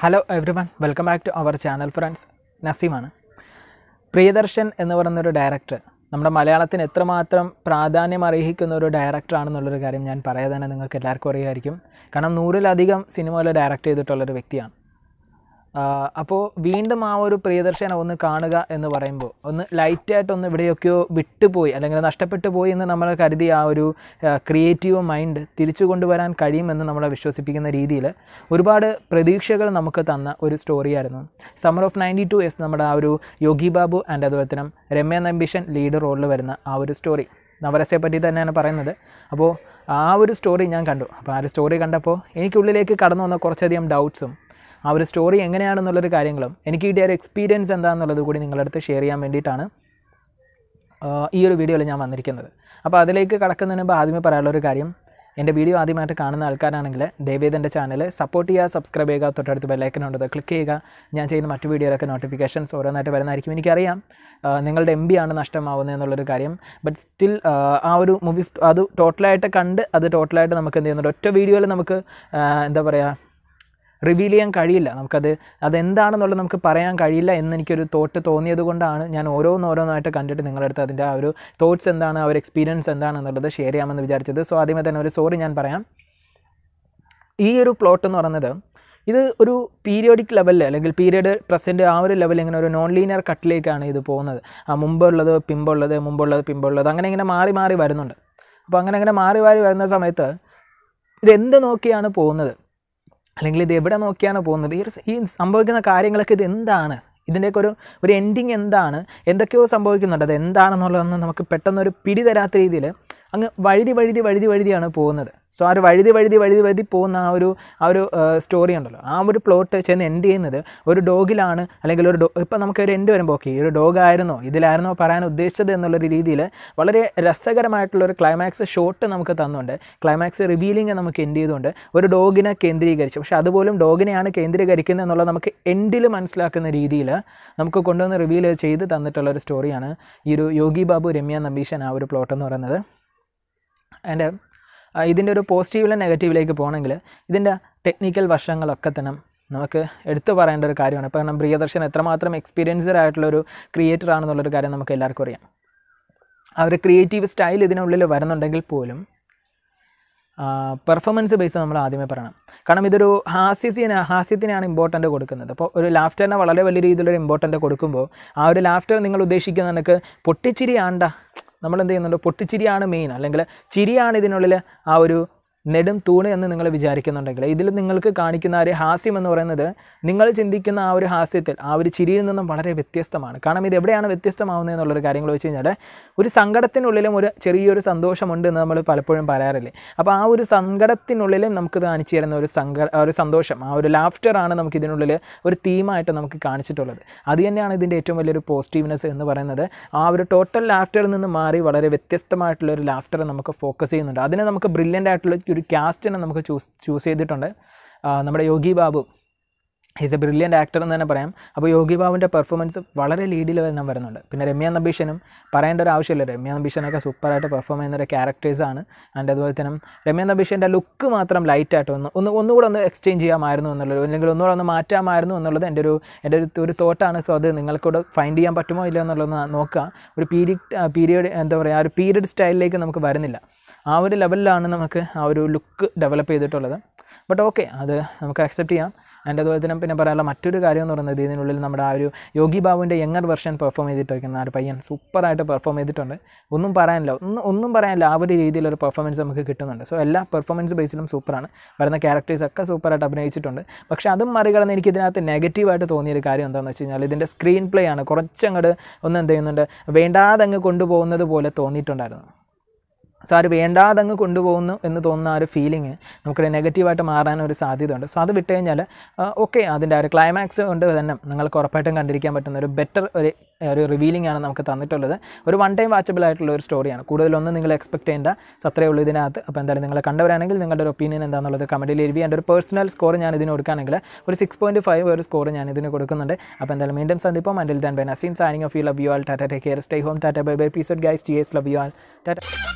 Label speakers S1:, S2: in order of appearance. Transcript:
S1: hello every welcome back to our channel friends നസീമാണ് പ്രിയദർശൻ എന്ന് പറയുന്നൊരു ഡയറക്ടർ നമ്മുടെ മലയാളത്തിന് എത്രമാത്രം പ്രാധാന്യം അർഹിക്കുന്ന ഒരു ഡയറക്ടറാണെന്നുള്ളൊരു കാര്യം ഞാൻ പറയാതെ തന്നെ നിങ്ങൾക്ക് എല്ലാവർക്കും അറിയാമായിരിക്കും കാരണം നൂറിലധികം സിനിമകൾ ഡയറക്റ്റ് ചെയ്തിട്ടുള്ളൊരു വ്യക്തിയാണ് അപ്പോൾ വീണ്ടും ആ ഒരു പ്രിയദർശന ഒന്ന് കാണുക എന്ന് പറയുമ്പോൾ ഒന്ന് ലൈറ്റായിട്ടൊന്ന് ഇവിടെയൊക്കെയോ വിട്ടുപോയി അല്ലെങ്കിൽ നഷ്ടപ്പെട്ടു പോയി എന്ന് നമ്മൾ കരുതി ആ ഒരു ക്രിയേറ്റീവ് മൈൻഡ് തിരിച്ചു കൊണ്ടുവരാൻ കഴിയുമെന്ന് നമ്മളെ വിശ്വസിപ്പിക്കുന്ന രീതിയിൽ ഒരുപാട് പ്രതീക്ഷകൾ നമുക്ക് തന്ന ഒരു സ്റ്റോറിയായിരുന്നു സമ്മർ ഓഫ് നയൻറ്റി ടു എസ് നമ്മുടെ ആ ഒരു യോഗി ബാബു ആൻഡ് അതുപോലെ തന്നെ രമ്യ നമ്പിഷൻ ലീഡ് റോളിൽ വരുന്ന ആ ഒരു സ്റ്റോറി നവരസയെ പറ്റി തന്നെയാണ് പറയുന്നത് അപ്പോൾ ആ ഒരു സ്റ്റോറി ഞാൻ കണ്ടു അപ്പോൾ ആ ഒരു സ്റ്റോറി കണ്ടപ്പോൾ എനിക്കുള്ളിലേക്ക് കടന്നു വന്ന കുറച്ചധികം ഡൗട്ട്സും ആ ഒരു സ്റ്റോറി എങ്ങനെയാണെന്നുള്ളൊരു കാര്യങ്ങളും എനിക്ക് കിട്ടിയ ഒരു എക്സ്പീരിയൻസ് എന്താണെന്നുള്ളത് കൂടി നിങ്ങളുടെ അടുത്ത് ഷെയർ ചെയ്യാൻ വേണ്ടിയിട്ടാണ് ഈ ഒരു വീഡിയോയിൽ ഞാൻ വന്നിരിക്കുന്നത് അപ്പോൾ അതിലേക്ക് കടക്കുന്നതിന് മുമ്പ് ആദ്യമേ പറയാനുള്ള ഒരു കാര്യം എൻ്റെ വീഡിയോ ആദ്യമായിട്ട് കാണുന്ന ആൾക്കാരാണെങ്കിൽ ദേവേദൻ്റെ ചാനൽ സപ്പോർട്ട് ചെയ്യുക സബ്സ്ക്രൈബ് ചെയ്യുക തൊട്ടടുത്ത് ബെല്ലൈക്കൻ ഉണ്ടത് ക്ലിക്ക് ചെയ്യുക ഞാൻ ചെയ്യുന്ന മറ്റു വീഡിയോയിലൊക്കെ നോട്ടിഫിക്കേഷൻസ് ഓരോന്നായിട്ട് വരുന്നതായിരിക്കും എനിക്കറിയാം നിങ്ങളുടെ എം ബി ആണ് നഷ്ടമാവുന്നത് എന്നുള്ളൊരു കാര്യം ബട്ട് സ്റ്റിൽ ആ ഒരു മൂവി അത് ടോട്ടലായിട്ട് കണ്ട് അത് ടോട്ടലായിട്ട് നമുക്ക് എന്ത് ചെയ്യുന്നുണ്ട് ഒറ്റ വീഡിയോയിൽ നമുക്ക് എന്താ പറയുക റിവീൽ ചെയ്യാൻ കഴിയില്ല നമുക്കത് അതെന്താണെന്നുള്ളത് നമുക്ക് പറയാൻ കഴിയില്ല എന്നെനിക്കൊരു തോട്ട് തോന്നിയത് കൊണ്ടാണ് ഞാൻ ഓരോന്നോരോന്നായിട്ട് കണ്ടിട്ട് നിങ്ങളുടെ അടുത്ത് അതിൻ്റെ ആ ഒരു തോട്ട്സ് എന്താണ് ആ ഒരു എക്സ്പീരിയൻസ് എന്താണെന്നുള്ളത് ഷെയർ ചെയ്യാമെന്ന് വിചാരിച്ചത് സോ ആദ്യമേ തന്നെ ഒരു സോറി ഞാൻ പറയാം ഈ ഒരു പ്ലോട്ട് എന്ന് പറയുന്നത് ഇത് ഒരു പീരിയോഡിക് ലെവലിൽ അല്ലെങ്കിൽ പീരിയഡ് പ്രസൻറ്റ് ആ ഒരു ലെവലിൽ ഇങ്ങനെ ഒരു നോൺ ലീനിയർ കട്ടിലേക്കാണ് ഇത് പോകുന്നത് മുമ്പുള്ളത് പിമ്പുള്ളത് മുമ്പുള്ളത് പിമ്പുള്ളത് അങ്ങനെ ഇങ്ങനെ മാറി മാറി വരുന്നുണ്ട് അപ്പോൾ അങ്ങനെ അങ്ങനെ മാറി മാറി വരുന്ന സമയത്ത് ഇത് എന്ത് നോക്കിയാണ് പോകുന്നത് അല്ലെങ്കിൽ ഇത് എവിടെ നോക്കിയാണ് പോകുന്നത് ഈ ഈ സംഭവിക്കുന്ന കാര്യങ്ങളൊക്കെ ഇത് എന്താണ് ഇതിൻ്റെയൊക്കെ ഒരു ഒരു എൻഡിങ് എന്താണ് എന്തൊക്കെയോ സംഭവിക്കുന്നുണ്ട് അത് എന്താണെന്നുള്ളതെന്ന് നമുക്ക് പെട്ടെന്നൊരു പിടി തരാത്ത രീതിയിൽ അങ്ങ് വഴുതി വഴുതി വഴുതി വഴുതിയാണ് പോകുന്നത് സോ ആ ഒരു വഴുതി വഴുതി വഴുതി വഴുതി പോകുന്ന ആ ഒരു ആ ഒരു സ്റ്റോറി ഉണ്ടല്ലോ ആ ഒരു പ്ലോട്ട് ചെന്ന് എൻഡ് ചെയ്യുന്നത് ഒരു ഡോഗിലാണ് അല്ലെങ്കിൽ ഒരു ഡോ ഇപ്പം നമുക്ക് ഒരു എൻഡ് വരുമ്പോൾ ഓക്കെ ഒരു ഡോഗായിരുന്നോ ഇതിലായിരുന്നോ പറയാൻ ഉദ്ദേശിച്ചത് എന്നുള്ളൊരു രീതിയിൽ വളരെ രസകരമായിട്ടുള്ള ഒരു ക്ലൈമാക്സ് ഷോട്ട് നമുക്ക് തന്നുകൊണ്ട് ക്ലൈമാക്സ് റിവീലിംഗ് നമുക്ക് എൻഡ് ചെയ്തുകൊണ്ട് ഒരു ഡോഗിനെ കേന്ദ്രീകരിച്ച് പക്ഷെ അതുപോലും ഡോഗിനെയാണ് കേന്ദ്രീകരിക്കുന്നത് എന്നുള്ളത് നമുക്ക് എൻഡിൽ മനസ്സിലാക്കുന്ന രീതിയിൽ നമുക്ക് കൊണ്ടുവന്ന് റിവീൽ ചെയ്ത് തന്നിട്ടുള്ള ഒരു സ്റ്റോറിയാണ് ഈ ഒരു യോഗി ബാബു രമ്യ നമ്പീഷൻ ആ ഒരു പ്ലോട്ട് എന്ന് പറയുന്നത് അതിൻ്റെ ഇതിൻ്റെ ഒരു പോസിറ്റീവിലെ നെഗറ്റീവിലേക്ക് പോകണമെങ്കിൽ ഇതിൻ്റെ ടെക്നിക്കൽ വശങ്ങളൊക്കെ തന്നെ നമുക്ക് എടുത്തു പറയേണ്ട ഒരു കാര്യമാണ് കാരണം പ്രിയദർശൻ എത്രമാത്രം എക്സ്പീരിയൻസ്ഡ് ആയിട്ടുള്ള ഒരു ക്രിയേറ്റർ ആണെന്നുള്ളൊരു കാര്യം നമുക്ക് എല്ലാവർക്കും അറിയാം ആ ഒരു ക്രിയേറ്റീവ് സ്റ്റൈൽ ഇതിനുള്ളിൽ വരുന്നുണ്ടെങ്കിൽ പോലും പെർഫോമൻസ് ബേസ് നമ്മൾ ആദ്യമേ പറയണം കാരണം ഇതൊരു ഹാസ്യത്തിന് ഹാസ്യത്തിനാണ് ഇമ്പോർട്ടൻറ്റ് കൊടുക്കുന്നത് അപ്പോൾ ഒരു ലാഫ്റ്ററിനെ വളരെ വലിയ രീതിയിലൊരു ഇമ്പോർട്ടൻറ്റ് കൊടുക്കുമ്പോൾ ആ ഒരു ലാഫ്റ്റർ നിങ്ങൾ ഉദ്ദേശിക്കുന്ന നിനക്ക് പൊട്ടിച്ചിരി ആണ്ട നമ്മൾ എന്ത് ചെയ്യുന്നുണ്ട് പൊട്ടിച്ചിരിയാണ് മെയിൻ അല്ലെങ്കിൽ ചിരിയാണ് ഇതിനുള്ളിൽ ആ ഒരു നെടും തൂണ് എന്ന് നിങ്ങൾ വിചാരിക്കുന്നുണ്ടെങ്കിൽ ഇതിൽ നിങ്ങൾക്ക് കാണിക്കുന്ന ഒരു ഹാസ്യം എന്ന് പറയുന്നത് നിങ്ങൾ ചിന്തിക്കുന്ന ആ ഒരു ഹാസ്യത്തിൽ ആ ഒരു ചിരിയിൽ നിന്നും വളരെ വ്യത്യസ്തമാണ് കാരണം ഇത് എവിടെയാണ് വ്യത്യസ്തമാവുന്നത് എന്നുള്ളൊരു കാര്യങ്ങൾ വെച്ച് കഴിഞ്ഞാൽ ഒരു സങ്കടത്തിനുള്ളിലും ഒരു ചെറിയൊരു സന്തോഷമുണ്ട് എന്ന് നമ്മൾ പലപ്പോഴും പറയാറില്ലേ അപ്പോൾ ആ ഒരു സങ്കടത്തിനുള്ളിലും നമുക്ക് കാണിച്ചു തരുന്ന ഒരു സങ്ക ഒരു സന്തോഷം ആ ഒരു ആണ് നമുക്ക് ഇതിനുള്ളിൽ ഒരു തീമായിട്ട് നമുക്ക് കാണിച്ചിട്ടുള്ളത് അത് തന്നെയാണ് ഇതിൻ്റെ ഏറ്റവും വലിയൊരു പോസിറ്റീവ്നെസ് എന്ന് പറയുന്നത് ആ ഒരു ടോട്ടൽ ലാഫ്റ്ററിൽ നിന്ന് മാറി വളരെ വ്യത്യസ്തമായിട്ടുള്ള ഒരു ലാഫ്റ്റർ നമുക്ക് ഫോക്കസ് ചെയ്യുന്നുണ്ട് അതിനെ നമുക്ക് ബ്രില്യൻ്റ് ആയിട്ടുള്ള ഈ ഒരു കാസ്റ്റിനെ നമുക്ക് ചൂസ് ചൂസ് ചെയ്തിട്ടുണ്ട് നമ്മുടെ Yogi Babu is a brilliant actor എന്ന് തന്നെ പറയാം അപ്പോൾ യോഗി ബാബുവിൻ്റെ പെർഫോമൻസ് വളരെ ലീഡിൽ തന്നെ വരുന്നുണ്ട് പിന്നെ രമ്യ നബീഷനും പറയേണ്ട ഒരു ആവശ്യമില്ല രമ്യ നബീഷനൊക്കെ സൂപ്പറായിട്ട് പെർഫോം ചെയ്യുന്ന ഒരു ക്യാരക്ടേഴ്സാണ് ആൻഡ് അതുപോലെ തന്നെ രമ്യ നമ്പീഷൻ്റെ ലുക്ക് മാത്രം ലൈറ്റായിട്ട് ഒന്ന് ഒന്ന് ഒന്നുകൂടെ ഒന്ന് എക്സ്ചേഞ്ച് ചെയ്യാമായിരുന്നു എന്നുള്ളത് അല്ലെങ്കിൽ ഒന്നുകൂടെ ഒന്ന് മാറ്റാമായിരുന്നു എന്നുള്ളത് എൻ്റെ ഒരു എൻ്റെ ഒരു ഒരു തോട്ടാണ് സോ അത് നിങ്ങൾക്കൂടെ ഫൈൻഡ് ചെയ്യാൻ പറ്റുമോ ഇല്ല എന്നുള്ളത് നോക്കുക ഒരു പീരിയഡ് പീരിയഡ് എന്താ പറയുക ആ ഒരു പീരിയഡ് സ്റ്റൈലിലേക്ക് നമുക്ക് വരുന്നില്ല ആ ഒരു ലെവലിലാണ് നമുക്ക് ആ ഒരു ലുക്ക് ഡെവലപ്പ് ചെയ്തിട്ടുള്ളത് ബട്ട് ഓക്കെ അത് നമുക്ക് അക്സെപ്റ്റ് ചെയ്യാം ആൻഡ് അതുപോലെ തന്നെ പിന്നെ പറയാനുള്ള മറ്റൊരു കാര്യം എന്ന് പറയുന്നത് ഇതിനുള്ളിൽ നമ്മുടെ ആ ഒരു യോഗി ബാബുവിൻ്റെ യങ്ങർ വെർഷൻ പെർഫോം ചെയ്തിട്ടിരിക്കുന്ന ആ ഒരു പയ്യൻ സൂപ്പറായിട്ട് പെർഫോം ചെയ്തിട്ടുണ്ട് ഒന്നും പറയാനില്ല ഒന്നും ഒന്നും പറയാനില്ല ആ ഒരു രീതിയിലൊരു പെർഫോമൻസ് നമുക്ക് കിട്ടുന്നുണ്ട് സോ എല്ലാ പെർഫോമൻസ് ബേസിലും സൂപ്പറാണ് വരുന്ന ക്യാരക്ടേഴ്സ് ഒക്കെ സൂപ്പറായിട്ട് അഭിനയിച്ചിട്ടുണ്ട് പക്ഷേ അതും മറികടന്ന് എനിക്ക് ഇതിനകത്ത് നെഗറ്റീവായിട്ട് തോന്നിയൊരു കാര്യം എന്താണെന്ന് വെച്ച് കഴിഞ്ഞാൽ ഇതിൻ്റെ സ്ക്രീൻ പ്ലേ ആണ് കുറച്ചങ്ങോട്ട് ഒന്ന് എന്ത് ചെയ്യുന്നുണ്ട് വേണ്ടാതെ അങ്ങ് കൊണ്ടുപോകുന്നത് പോലെ തോന്നിയിട്ടുണ്ടായിരുന്നു സോ വേണ്ടാതെ വേണ്ടാതങ്ങ് കൊണ്ടുപോകുന്നു എന്ന് തോന്നുന്ന ആ ഒരു ഫീലിംഗ് നമുക്ക് നെഗറ്റീവായിട്ട് മാറാനൊരു സാധ്യത ഉണ്ട് സോ അത് വിട്ട് കഴിഞ്ഞാൽ ഓക്കെ അതിൻ്റെ ആ ഒരു ക്ലൈമാക്സ് കൊണ്ട് തന്നെ നിങ്ങൾക്ക് ഉറപ്പായിട്ടും കണ്ടിരിക്കാൻ പറ്റുന്ന ഒരു ബെറ്റർ ഒരു ഒരു റിവീലിംഗ് ആണ് നമുക്ക് തന്നിട്ടുള്ളത് ഒരു വൺ ടൈം വാച്ചബിൾ ആയിട്ടുള്ള ഒരു സ്റ്റോറിയാണ് കൂടുതലൊന്നും നിങ്ങൾ എക്സ്പെക്ട് ചെയ്യേണ്ട സത്രേ ഉള്ളൂ ഇതിനകത്ത് അപ്പോൾ എന്തായാലും നിങ്ങളെ കണ്ടവരാണെങ്കിൽ നിങ്ങളുടെ ഒരു ഒപ്പീനിയൻ എന്താണെന്നുള്ളത് കമൻറ്റിൽ എഴുതി എൻ്റെ ഒരു പേഴ്സണൽ സ്കോർ ഞാൻ ഇതിന് കൊടുക്കുകയാണെങ്കിൽ ഒരു സിക്സ് പോയിൻറ്റ് ഫൈവ് ഒരു സ്കോർ ഞാൻ ഇതിന് കൊടുക്കുന്നുണ്ട് അപ്പോൾ എന്തായാലും വീണ്ടും സന്ദിപ്പം until then bye Naseem signing off you love you all tata take care stay home tata bye bye peace guys T S love you all Tata